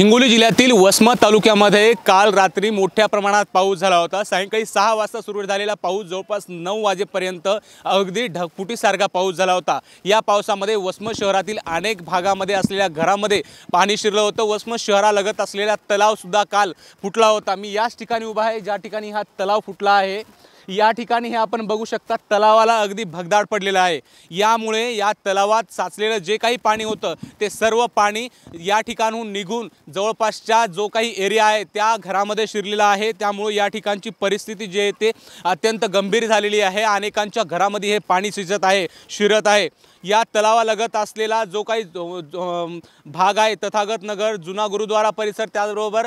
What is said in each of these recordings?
हिंगोली जिल्ह्यातील वसमत तालुक्यामध्ये काल रात्री मोठ्या प्रमाणात पाऊस झाला होता सायंकाळी सहा वाजता सुरू झालेला पाऊस जवळपास नऊ वाजेपर्यंत अगदी ढगफुटीसारखा पाऊस झाला होता या पावसामध्ये वसमत शहरातील अनेक भागामध्ये असलेल्या घरामध्ये पाणी शिरलं होतं वसमत शहरालगत असलेला तलावसुद्धा काल फुटला होता मी याच ठिकाणी उभा आहे ज्या ठिकाणी हा तलाव फुटला आहे या ठिकाणी हे आपण बघू शकता तलावाला अगदी भगदाड पडलेलं आहे यामुळे या तलावात साचलेलं जे काही पाणी होतं ते सर्व पाणी या ठिकाणहून निघून जवळपासच्या जो काही एरिया आहे त्या घरामध्ये शिरलेला आहे त्यामुळे या ठिकाणची परिस्थिती जी आहे ते अत्यंत गंभीर झालेली आहे अनेकांच्या घरामध्ये हे पाणी शिजत आहे शिरत आहे या तलावालगत असलेला जो काही भाग आहे तथागत नगर जुना गुरुद्वारा परिसर त्याचबरोबर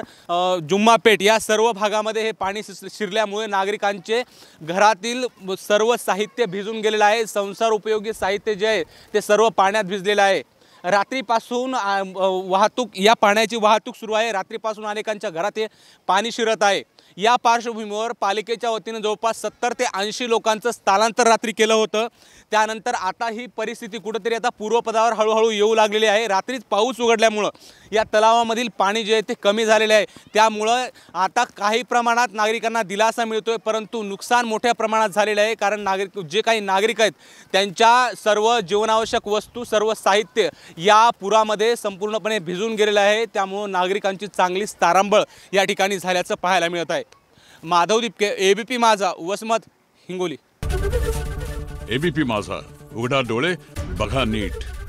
जुम्मापेठ या सर्व भागामध्ये हे पाणी शिरल्यामुळे नागरिकांचे घरातील सर्व साहित्य भिजून गेलेलं आहे संसार उपयोगी साहित्य जे आहे ते सर्व पाण्यात भिजलेलं आहे रात्रीपासून वाहतूक या पाण्याची वाहतूक सुरू आहे रात्रीपासून अनेकांच्या घरात हे पाणी शिरत आहे या पार्श्वभूमीवर पालिकेच्या वतीनं जवळपास सत्तर ते ऐंशी लोकांचं स्थलांतर रात्री केलं होतं त्यानंतर आता ही परिस्थिती कुठंतरी आता पूर्वपदावर हळूहळू येऊ लागलेली आहे रात्रीच पाऊस उघडल्यामुळं या तलावामधील पाणी जे आहे ते कमी झालेले आहे त्यामुळं आता काही प्रमाणात नागरिकांना दिलासा मिळतो आहे परंतु नुकसान मोठ्या प्रमाणात झालेलं आहे कारण नागरिक जे काही नागरिक आहेत त्यांच्या सर्व जीवनावश्यक वस्तू सर्व साहित्य या पुरामध्ये संपूर्णपणे भिजून गेलेलं आहे त्यामुळं नागरिकांची चांगलीच तारांबळ या ठिकाणी झाल्याचं पाहायला मिळत आहे माधव दिपके एबीपी माझा वसमत हिंगोली एबीपी माझा उघडा डोळे बघा नीट